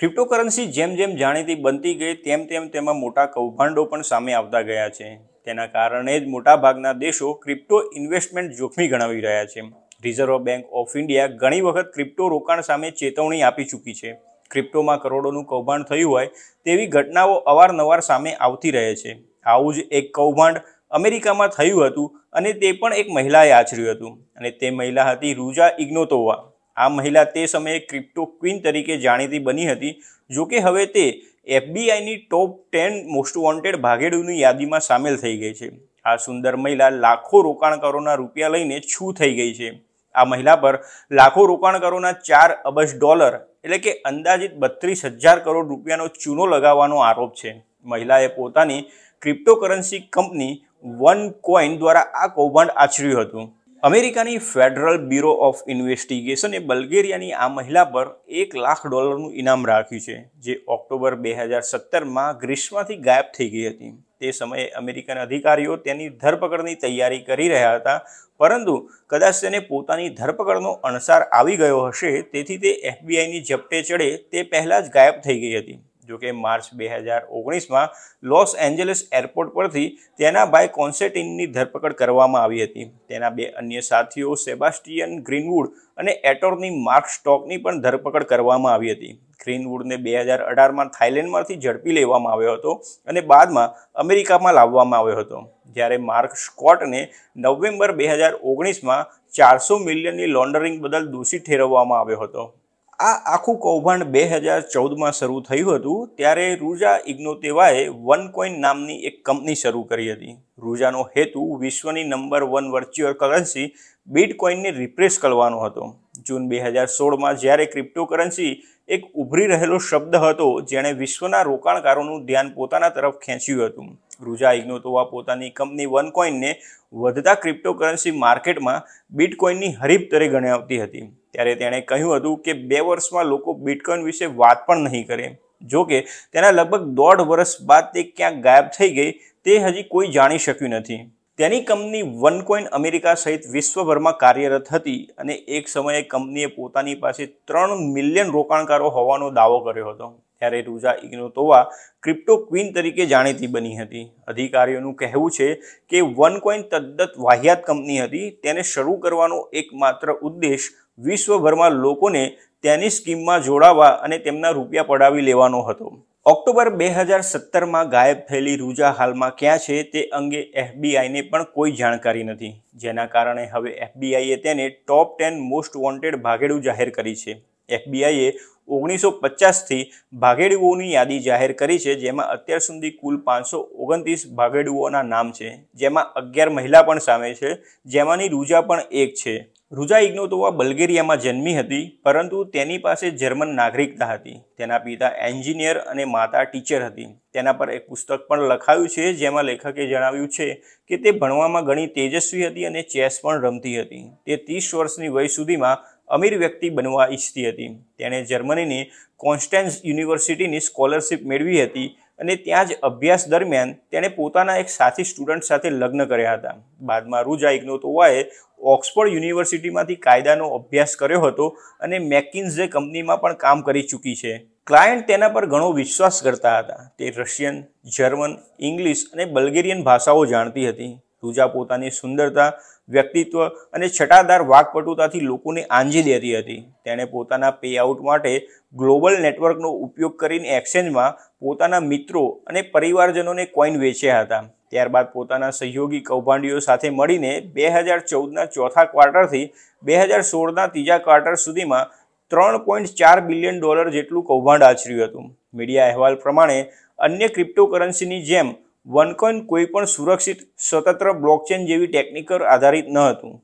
cryptocurrency જેમ જેમ જાણીતી બનતી ગઈ તેમ તેમ તેમાં મોટા કૌભાંડો પણ સામે આવતા ગયા છે તેના કારણે જ મોટાભાગના દેશો ક્રિપ્ટો ઇન્વેસ્ટમેન્ટ જોખમી ગણાવી રહ્યા છે રિઝર્વ બેંક ઓફ ઇન્ડિયા ઘણી વખત ક્રિપ્ટો રોકાણ સામે ચેતવણી આપી ચૂકી છે ક્રિપ્ટોમાં કરોડોનું કૌભાંડ થયું હોય તેવી ઘટનાઓ અવારનવાર સામે આવતી રહે છે આવું જ એક કૌભાંડ અમેરિકામાં થયું હતું અને તે પણ એક મહિલાએ આચર્યું હતું અને તે મહિલા હતી રૂજા ઇગ્નોતોવા આ મહિલા તે સમયે ક્રિપ્ટો ક્વીન તરીકે જાણીતી બની હતી જોકે હવે તે એફબીઆઈની ટોપ ટેન મોસ્ટ વોન્ટેડ ભાગેડુની યાદીમાં સામેલ થઈ ગઈ છે આ સુંદર મહિલા લાખો રોકાણકારોના રૂપિયા લઈને છૂ થઈ ગઈ છે આ મહિલા પર લાખો રોકાણકારોના ચાર અબજ ડોલર એટલે કે અંદાજિત બત્રીસ હજાર કરોડ રૂપિયાનો ચૂનો લગાવવાનો આરોપ છે મહિલાએ પોતાની ક્રિપ્ટોકરન્સી કંપની વન કોઇન દ્વારા આ કૌભાંડ આચર્યું હતું અમેરિકાની ફેડરલ બ્યુરો ઓફ ઇન્વેસ્ટિગેશને બલ્ગેરિયાની આ મહિલા પર એક લાખ ડોલરનું ઇનામ રાખ્યું છે જે ઓક્ટોબર બે હજાર સત્તરમાં ગ્રીસમાંથી ગાયબ થઈ ગઈ હતી તે સમયે અમેરિકન અધિકારીઓ તેની ધરપકડની તૈયારી કરી રહ્યા હતા પરંતુ કદાચ તેને પોતાની ધરપકડનો અણસાર આવી ગયો હશે તેથી તે એફબીઆઈની ઝપટે ચડે તે પહેલાં જ ગાયબ થઈ ગઈ હતી જોકે માર્ચ બે હજાર ઓગણીસમાં લોસ એન્જલસ એરપોર્ટ પરથી તેના ભાઈ કોન્સેટિનની ધરપકડ કરવામાં આવી હતી તેના બે અન્ય સાથીઓ સેબાસ્ટિયન ગ્રીનવુડ અને એટોર્ની માર્ક સ્ટોકની પણ ધરપકડ કરવામાં આવી હતી ગ્રીનવુડને બે હજાર અઢારમાં થાઇલેન્ડમાંથી ઝડપી લેવામાં આવ્યો હતો અને બાદમાં અમેરિકામાં લાવવામાં આવ્યો હતો જ્યારે માર્ક સ્કોટને નવેમ્બર બે હજાર ઓગણીસમાં ચારસો મિલિયનની લોન્ડરિંગ બદલ દોષિત ઠેરવવામાં આવ્યો હતો આ આખું કૌભાંડ બે હજાર ચૌદમાં શરૂ થયું હતું ત્યારે રૂજા ઇગ્નોતેવાએ વન કોઈન નામની એક કંપની શરૂ કરી હતી રૂજાનો હેતુ વિશ્વની નંબર વન વર્ચ્યુઅલ કરન્સી બિટકોઇનને રિપ્રેસ કરવાનો હતો જૂન બે હજાર સોળમાં જ્યારે ક્રિપ્ટોકરન્સી એક ઉભરી રહેલો શબ્દ હતો જેણે વિશ્વના રોકાણકારોનું ધ્યાન પોતાના તરફ ખેંચ્યું હતું રૂજા ઇગ્નોતોવા પોતાની કંપની વનકોઇનને વધતા ક્રિપ્ટોકરન્સી માર્કેટમાં બિટકોઇનની હરીફ તરે ગણાવતી હતી ત્યારે તેણે કહ્યું હતું કે બે વર્ષમાં લોકો બિટકોઇન વિશે વાત પણ નહીં કરે જો કે તેના લગભગ દોઢ વર્ષ બાદ તે ક્યાંક ગાયબ થઈ ગઈ તે હજી કોઈ જાણી શક્યું નથી તેની કંપની વનકોઇન અમેરિકા સહિત વિશ્વભરમાં કાર્યરત હતી અને એક સમયે કંપનીએ પોતાની પાસે ત્રણ મિલિયન રોકાણકારો હોવાનો દાવો કર્યો હતો ત્યારે રૂઝા ઇગ્નોતોવા ક્રિપ્ટો ક્વીન તરીકે જાણીતી બની હતી અધિકારીઓનું કહેવું છે કે વનકોઇન તદ્દત વાહિયાત કંપની હતી તેને શરૂ કરવાનો એકમાત્ર ઉદ્દેશ વિશ્વભરમાં લોકોને તેની સ્કીમમાં જોડાવા અને તેમના રૂપિયા પડાવી લેવાનો હતો ઓક્ટોબર બે હજાર સત્તરમાં ગાયબ થયેલી રૂજા હાલમાં ક્યાં છે તે અંગે એફબીઆઈને પણ કોઈ જાણકારી નથી જેના કારણે હવે એફબીઆઈએ તેને ટોપ ટેન મોસ્ટ વોન્ટેડ ભાગેડું જાહેર કરી છે એફબીઆઈએ ઓગણીસો પચાસથી ભાગેડુઓની યાદી જાહેર કરી છે જેમાં અત્યાર સુધી કુલ પાંચસો ઓગણત્રીસ ભાગેડુઓના નામ છે જેમાં અગિયાર મહિલા પણ સામેલ છે જેમાંની રૂજા પણ એક છે રુઝા ઇગ્નોતોવા બલ્ગેરિયામાં જન્મી હતી પરંતુ તેની પાસે જર્મન નાગરિકતા હતી તેના પિતા એન્જિનિયર અને માતા ટીચર હતી તેના પર એક પુસ્તક પણ લખાયું છે જેમાં લેખકે જણાવ્યું છે કે તે ભણવામાં ઘણી તેજસ્વી હતી અને ચેસ પણ રમતી હતી તે ત્રીસ વર્ષની વય સુધીમાં અમીર વ્યક્તિ બનવા ઈચ્છતી હતી તેણે જર્મનીની કોન્સ્ટેન્સ યુનિવર્સિટીની સ્કોલરશિપ મેળવી હતી અને ત્યાં જ અભ્યાસ દરમિયાન તેણે પોતાના એક સાથી સ્ટુડન્ટ સાથે લગ્ન કર્યા હતા બાદમાં રુજાઇકનો તોવાએ ઓક્સફોર્ડ યુનિવર્સિટીમાંથી કાયદાનો અભ્યાસ કર્યો હતો અને મેકિન્ઝે કંપનીમાં પણ કામ કરી ચૂકી છે ક્લાયન્ટ તેના પર ઘણો વિશ્વાસ કરતા હતા તે રશિયન જર્મન ઇંગ્લિશ અને બલ્ગેરિયન ભાષાઓ જાણતી હતી રૂજા પોતાની સુંદરતા વ્યક્તિત્વ અને છટાદાર વાકપટુતાથી લોકોને આંજી દેતી હતી તેણે પોતાના પેઆઉટ માટે ગ્લોબલ નેટવર્કનો ઉપયોગ કરીને એક્સચેન્જમાં પોતાના મિત્રો અને પરિવારજનોને કોઈન વેચ્યા હતા ત્યારબાદ પોતાના સહયોગી કૌભાંડીઓ સાથે મળીને બે હજાર ચૌદના ચોથા ક્વાર્ટરથી બે હજાર સોળના ત્રીજા ક્વાર્ટર સુધીમાં ત્રણ પોઈન્ટ ચાર બિલિયન ડોલર જેટલું કૌભાંડ આચર્યું હતું મીડિયા અહેવાલ પ્રમાણે અન્ય ક્રિપ્ટોકરન્સીની જેમ વનકોઇન કોઈ પણ સુરક્ષિત સ્વતંત્ર બ્લોકચેન જેવી ટેકનિકલ આધારિત ન હતું